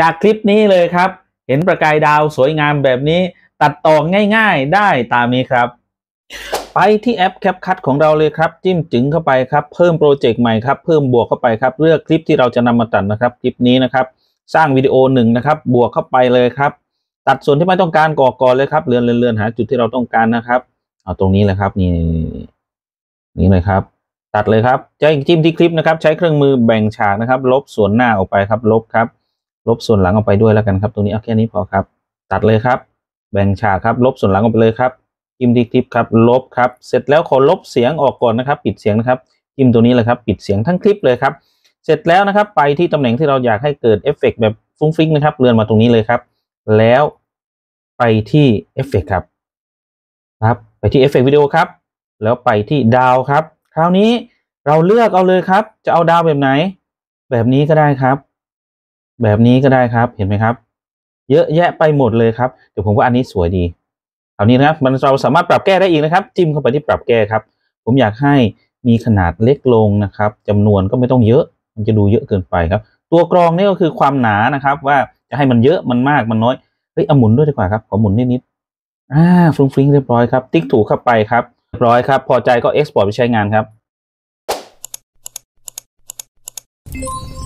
จากคลิปนี้เลยครับ เห็นประกายดาวสวยงามแบบนี้ ตัดต่อง่าย ๆได้ตามนี้ครับไปที่แอป CapCut ของเราเลยครับ จิ้มจึงเข้าไปครับ เพิ่มโปรเจกต์ใหม่ครับ เพิ่มบวกเข้าไปครับ เลือกคลิปที่เราจะนำมาตัดนะครับ คลิปนี้นะครับ สร้างวิดีโอหนึ่งนะครับ บวกเข้าไปเลยครับ ตัดส่วนที่ไม่ต้องการก่อก่อนเลยครับเลื่อนเลื่อนหา จุดที่เราต้องการนะครับ เอาตรงนี้แหละครับนี่นี่เลยครับ ตัดเลยครับจะจิ้มที่คลิปนะครับ ใช้เครื่องมือแบ่งฉากนะครับ ลบส่วนหน้าออกไปครับ ลบครับลบส่วนหลังออกไปด้วยแล้วกันครับตรงนี้เอาแค่นี้พอครับ ตัดเลยครับ แบ่งฉากครับลบส่วนหลังออกไปเลยครับพิ้มที่คลิปครับ ลบครับ เสร็จแล้วขอลบเสียงออกก่อนนะครับ ปิดเสียงนะครับพิพมตัวนี้เลยครับ ปิดเสียงทั้งคลิปเลยครับ เสร็จแล้วนะครับไปที่ตำแหน่งที่เราอยากให้เกิดเอฟเฟกแบบฟุ้งฟิ้งนะครับเลื่อนมาตรงนี้เลยครับแล้วไปที่เอฟเฟกครับ ครับไปที่เอฟเฟกวิดีโอครับแล้วไปที่ดาวครับคราวนี้เราเลือกเอาเลยครับ จะเอาดาวแบบไหน แบบนี้ก็ได้ครับแบบนี้ก็ได้ครับ เห็นไหมครับ เยอะแยะไปหมดเลยครับ เดี๋ยวผมว่าอันนี้สวยดีเอานี้นะครับ มันเราสามารถปรับแก้ได้อีกนะครับ จิ้มเข้าไปที่ปรับแก้ครับ ผมอยากให้มีขนาดเล็กลงนะครับ จำนวนก็ไม่ต้องเยอะ มันจะดูเยอะเกินไปครับ ตัวกรองนี่ก็คือความหนานะครับ ว่าจะให้มันเยอะมันมาก มันน้อย เฮ้ยเอาหมุนด้วยดีกว่าครับ ขอหมุนนิดนิด อ่าฟลุ้งฟลิ้งเรียบร้อยครับ ติ๊กถูกเข้าไปครับ เรียบร้อยครับ พอใจก็เอ็กซ์พอร์ตไปใช้งานครับ